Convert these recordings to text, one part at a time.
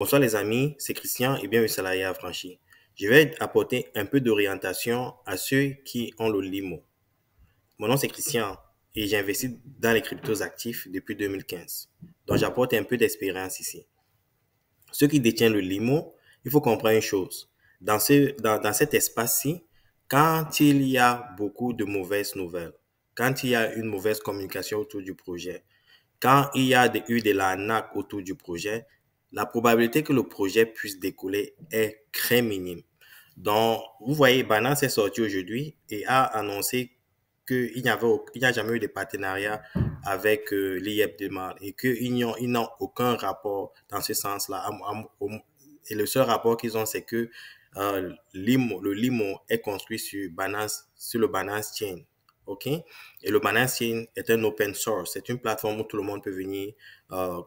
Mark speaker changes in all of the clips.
Speaker 1: Bonsoir les amis, c'est Christian et bienvenue Salarié Franchi. Je vais apporter un peu d'orientation à ceux qui ont le limo. Mon nom c'est Christian et j'investis dans les cryptos actifs depuis 2015. Donc j'apporte un peu d'expérience ici. Ceux qui détiennent le limo, il faut comprendre une chose. Dans, ce, dans, cet espace-ci, quand il y a beaucoup de mauvaises nouvelles, quand il y a une mauvaise communication autour du projet, quand il y a eu de la l'arnaque autour du projet, la probabilité que le projet puisse décoller est très minime. Donc, vous voyez, banance est sorti aujourd'hui et a annoncé qu'il n'y avait, il a jamais eu de partenariat avec euh, l'IEP de Mal et qu'ils n'ont aucun rapport dans ce sens-là. Et le seul rapport qu'ils ont, c'est que euh, le limo est construit sur sur le banance Chain. OK? Et le banance Chain est un open source. C'est une plateforme où tout le monde peut venir euh,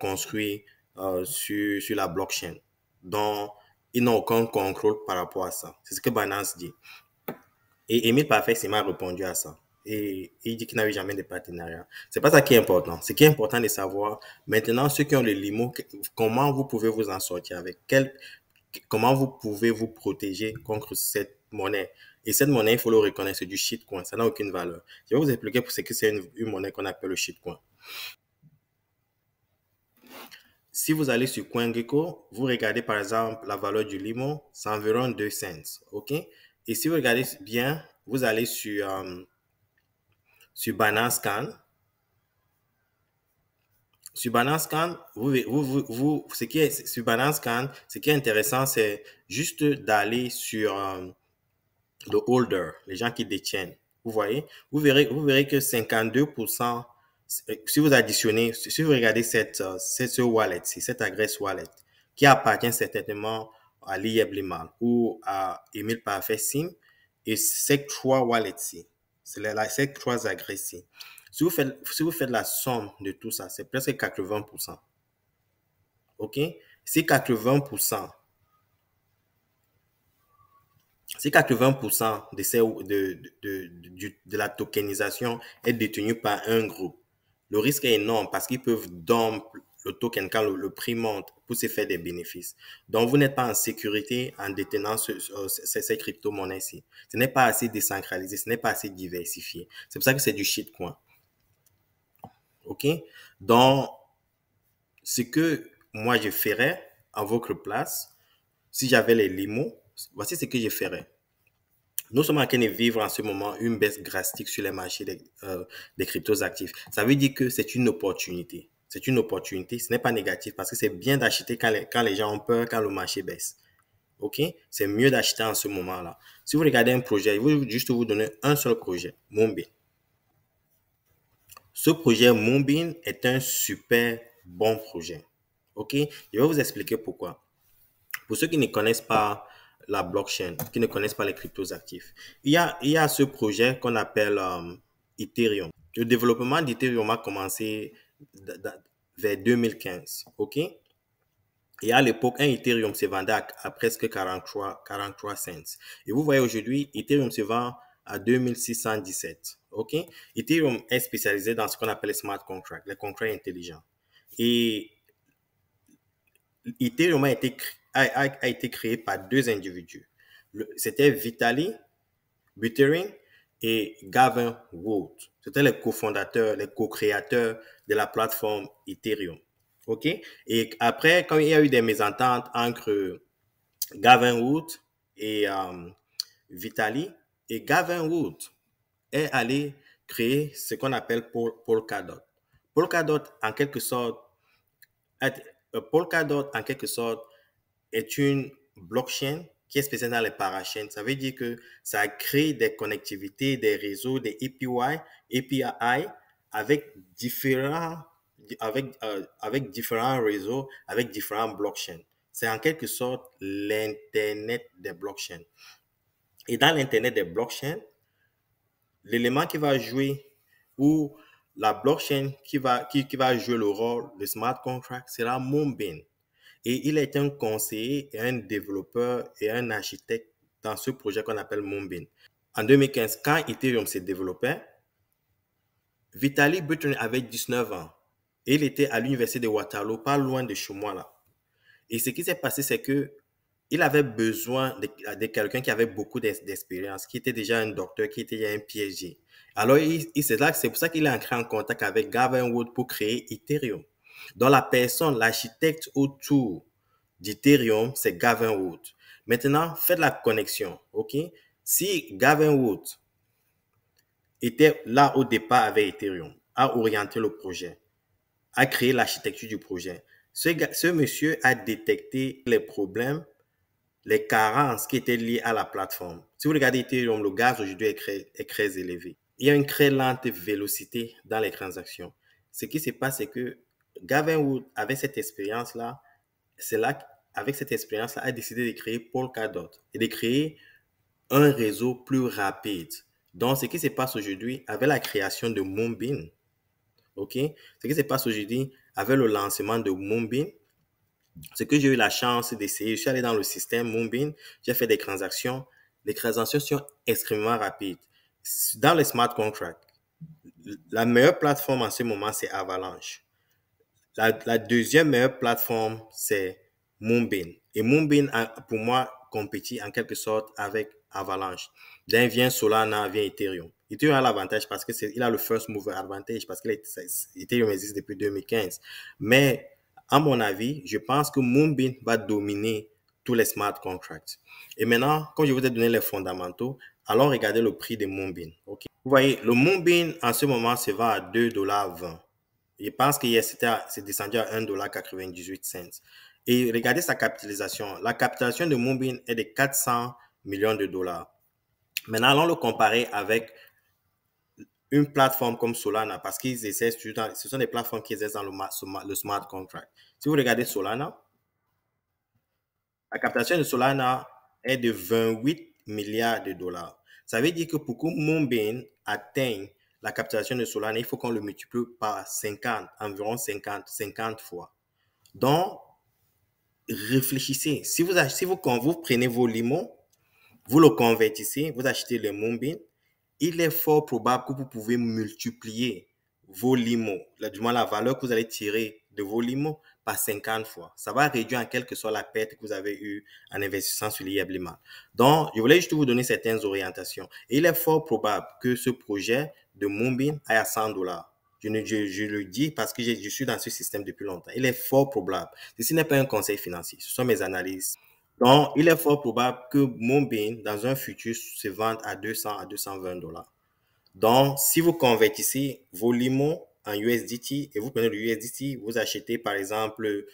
Speaker 1: construire euh, sur, sur la blockchain. dont ils n'ont aucun contrôle par rapport à ça. C'est ce que Binance dit. Et Emile Parfait m'a répondu à ça. Et il dit qu'il n'avait jamais de partenariat. C'est pas ça qui est important. Ce qui est important de savoir, maintenant, ceux qui ont le limo, comment vous pouvez vous en sortir avec quel, comment vous pouvez vous protéger contre cette monnaie. Et cette monnaie, il faut le reconnaître, c'est du shitcoin. Ça n'a aucune valeur. Je vais vous expliquer pour ce que c'est une, une monnaie qu'on appelle le shitcoin. Si vous allez sur CoinGecko, vous regardez par exemple la valeur du limon, c'est environ 2 cents. OK? Et si vous regardez bien, vous allez sur, euh, sur Sur Binance Scan, vous, vous, vous, ce qui est, sur ce qui est intéressant, c'est juste d'aller sur euh, le holder, les gens qui détiennent. Vous voyez? Vous verrez, vous verrez que 52% si vous additionnez, si vous regardez cette, euh, cette ce wallet, cette agresse wallet, qui appartient certainement à Liman ou à Emile Parfait Sim, et ces trois wallets-ci, ces trois agresses ci si vous, faites, si vous faites la somme de tout ça, c'est presque 80%. OK? Si 80%, 80% de, ces, de, de la tokenisation est détenue par un groupe, le risque est énorme parce qu'ils peuvent dump le token quand le, prix monte pour se faire des bénéfices. Donc, vous n'êtes pas en sécurité en détenant ces crypto-monnaies-ci. Ce n'est pas assez décentralisé, ce n'est pas assez diversifié. C'est pour ça que c'est du shitcoin. OK? Donc, ce que moi je ferais à votre place, si j'avais les limos, voici ce que je ferais nous sommes en train de vivre en ce moment une baisse drastique sur les marchés des, euh, cryptos actifs. Ça veut dire que c'est une opportunité. C'est une opportunité. Ce n'est pas négatif parce que c'est bien d'acheter quand les, quand les gens ont peur, quand le marché baisse. OK? C'est mieux d'acheter en ce moment-là. Si vous regardez un projet, je vais juste vous donner un seul projet, Moonbeam. Ce projet Moonbeam est un super bon projet. OK? Je vais vous expliquer pourquoi. Pour ceux qui ne connaissent pas la blockchain, qui ne connaissent pas les cryptos actifs. Il y a, il y ce projet qu'on appelle euh, Ethereum. Le développement d'Ethereum a commencé vers 2015. OK? Et à l'époque, un Ethereum se vendait à, à presque 43, 43 cents. Et vous voyez aujourd'hui, Ethereum se vend à 2617. OK? Ethereum est spécialisé dans ce qu'on appelle les smart contracts, les contrats intelligents. Et Ethereum a été a, été créé par deux individus. C'était Vitaly Buterin et Gavin Wood. C'était les cofondateurs, les co-créateurs de la plateforme Ethereum. OK? Et après, quand il y a eu des mésententes entre Gavin Wood et euh, Vitaly, et Gavin Wood est allé créer ce qu'on appelle Polkadot. Polkadot, en quelque sorte, euh, Polkadot, en quelque sorte, est une blockchain qui est spécialisée dans les parachains. Ça veut dire que ça crée des connectivités, des réseaux, des API, API avec différents, avec, euh, avec différents réseaux, avec différents blockchains. C'est en quelque sorte l'Internet des blockchains. Et dans l'Internet des blockchains, l'élément qui va jouer ou la blockchain qui va, qui, qui va jouer le rôle de smart contract sera Moonbeam. Et il est un conseiller et un développeur et un architecte dans ce projet qu'on appelle Mumbin. En 2015, quand Ethereum s'est développé, Vitaly Buterin avait 19 ans. Et il était à l'université de Waterloo, pas loin de chez moi là. Et ce qui s'est passé, c'est que il avait besoin de, quelqu'un qui avait beaucoup d'expérience, qui était déjà un docteur, qui était déjà un PhD. Alors, il, il c'est pour ça qu'il a entré en contact avec Gavin Wood pour créer Ethereum. Dans la personne, l'architecte autour d'Ethereum, c'est Gavin Wood. Maintenant, faites la connexion, OK? Si Gavin Wood était là au départ avec Ethereum, a orienté le projet, a créé l'architecture du projet, ce, monsieur a détecté les problèmes les carences qui étaient liées à la plateforme. Si vous regardez Ethereum, le gaz aujourd'hui est, est très, élevé. Il y a une très lente vélocité dans les transactions. Ce qui se passe, c'est que Gavin Wood, avec cette expérience-là, c'est là, avec cette expérience-là, a décidé de créer Polkadot et de créer un réseau plus rapide. Donc, ce qui se passe aujourd'hui avec la création de Moonbeam, OK? Ce qui se passe aujourd'hui avec le lancement de Moonbeam, ce que j'ai eu la chance d'essayer, je suis allé dans le système Moonbeam, j'ai fait des transactions. des transactions sont extrêmement rapides. Dans les smart contracts, la meilleure plateforme en ce moment, c'est Avalanche. La, deuxième meilleure plateforme, c'est Moonbeam. Et Moonbeam, pour moi, compétit en quelque sorte avec Avalanche. D'un vient Solana, vient Ethereum. Ethereum a l'avantage parce que il a le first mover advantage parce que Ethereum existe depuis 2015. Mais à mon avis, je pense que Moonbeam va dominer tous les smart contracts. Et maintenant, quand je vous ai donné les fondamentaux, allons regarder le prix de Moonbeam. Ok Vous voyez, le Moonbeam en ce moment se va à 2,20$. Je pense que c'est descendu à 1,98$. Et regardez sa capitalisation. La capitalisation de Moonbeam est de 400 millions de dollars. Maintenant, allons le comparer avec une plateforme comme Solana, parce qu'ils essaient, ce sont des plateformes qui existent dans le, le smart contract. Si vous regardez Solana, la captation de Solana est de 28 milliards de dollars. Ça veut dire que pour que Moonbeam atteigne la captation de Solana, il faut qu'on le multiplie par 50, environ 50, 50 fois. Donc, réfléchissez. Si vous, achetez, vous, quand vous prenez vos limons, vous le convertissez, vous achetez le mumbin, il est fort probable que vous pouvez multiplier vos limons, du moins la valeur que vous allez tirer de vos limons par 50 fois. Ça va réduire en quelque sorte la perte que vous avez eue en investissant sur l'IABLIMA. Donc, je voulais juste vous donner certaines orientations. il est fort probable que ce projet de Moonbeam à 100 dollars. Je, le dis parce que je, suis dans ce système depuis longtemps. Il est fort probable. Ceci n'est pas un conseil financier, ce sont mes analyses. Donc, il est fort probable que Moonbeam, dans un futur, se vende à 200 à 220 dollars. Donc, si vous convertissez vos limons en USDT et vous prenez le USDT, vous achetez par exemple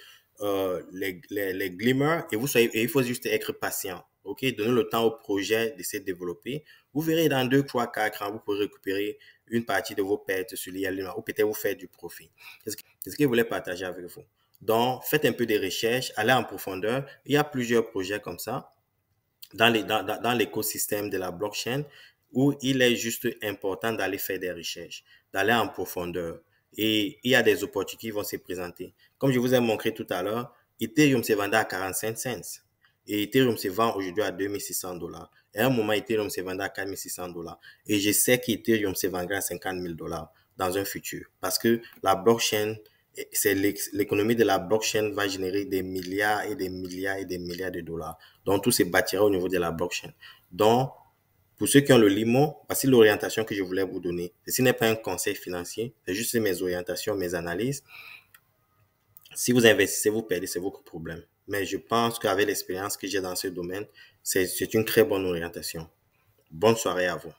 Speaker 1: euh, les, les, glimmers et vous il faut juste être patient. OK? Donnez le temps au projet de se développer. Vous verrez dans 2, 3, 4 ans, vous pourrez récupérer une partie de vos pertes sur l'IA ou peut-être vous faire du profit. C'est ce que je voulais partager avec vous. Donc, faites un peu de recherche, allez en profondeur. Il y a plusieurs projets comme ça dans l'écosystème dans, de la blockchain où il est juste important d'aller faire des recherches, d'aller en profondeur. Et il y a des opportunités qui vont se présenter. Comme je vous ai montré tout à l'heure, Ethereum s'est vendu à 45 cents. Et Ethereum se vend aujourd'hui à 2600 dollars. Et à un moment, Ethereum se vendait à 4600 dollars. Et je sais qu'Ethereum se vendra à 50 000 dollars dans un futur. Parce que la blockchain, c'est l'économie de la blockchain va générer des milliards et des milliards et des milliards de dollars. Donc, tout se bâtira au niveau de la blockchain. Donc, pour ceux qui ont le limo, voici l'orientation que je voulais vous donner. Ceci n'est pas un conseil financier, c'est juste mes orientations, mes analyses. Si vous investissez, vous perdez, c'est votre problème. Mais je pense qu'avec l'expérience que j'ai dans ce domaine, c'est une très bonne orientation. Bonne soirée à vous.